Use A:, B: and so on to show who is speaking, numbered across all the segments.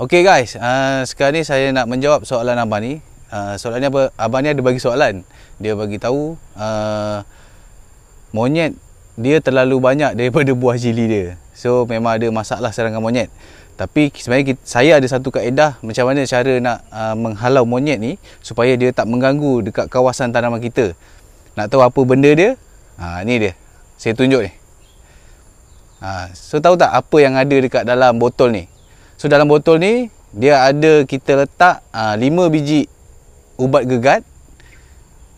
A: Okay guys, uh, sekarang ni saya nak menjawab soalan abang ni. Uh, soalan ni apa? Abang ni ada bagi soalan. Dia bagi tahu uh, monyet dia terlalu banyak daripada buah jili dia. So memang ada masalah serangan monyet. Tapi sebenarnya kita, saya ada satu kaedah macam mana cara nak uh, menghalau monyet ni supaya dia tak mengganggu dekat kawasan tanaman kita. Nak tahu apa benda dia? Ha, ni dia. Saya tunjuk ni. Ha, so tahu tak apa yang ada dekat dalam botol ni? So dalam botol ni dia ada kita letak uh, ah, 5 biji ubat gegat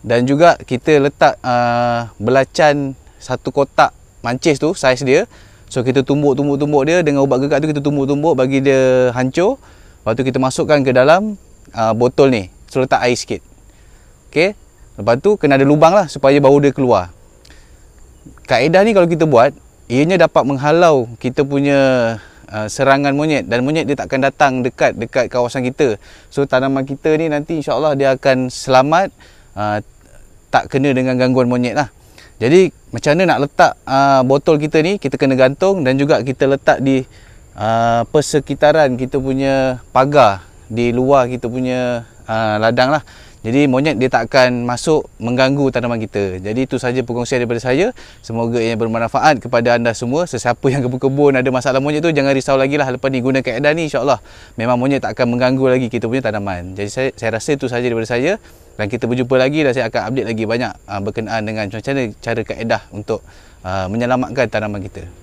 A: dan juga kita letak uh, belacan satu kotak mancis tu saiz dia. So kita tumbuk-tumbuk-tumbuk dia dengan ubat gegat tu kita tumbuk-tumbuk bagi dia hancur. Lepas tu kita masukkan ke dalam uh, botol ni. So letak air sikit. Okey. Lepas tu kena ada lubang lah supaya bau dia keluar. Kaedah ni kalau kita buat, ianya dapat menghalau kita punya Uh, serangan monyet dan monyet dia takkan datang dekat dekat kawasan kita. So tanaman kita ni nanti insya-Allah dia akan selamat uh, tak kena dengan gangguan monyet lah. Jadi macam mana nak letak uh, botol kita ni kita kena gantung dan juga kita letak di uh, persekitaran kita punya pagar di luar kita punya uh, ladang lah. Jadi monyet dia tak akan masuk mengganggu tanaman kita. Jadi itu saja perkongsian daripada saya. Semoga ia bermanfaat kepada anda semua. Sesiapa yang kebun-kebun ada masalah monyet tu jangan risau lagi lah. Lepas ni guna kaedah ni insyaAllah. Memang monyet tak akan mengganggu lagi kita punya tanaman. Jadi saya, saya rasa itu saja daripada saya. Dan kita berjumpa lagi dan saya akan update lagi banyak uh, berkenaan dengan cara mana cara kaedah untuk uh, menyelamatkan tanaman kita.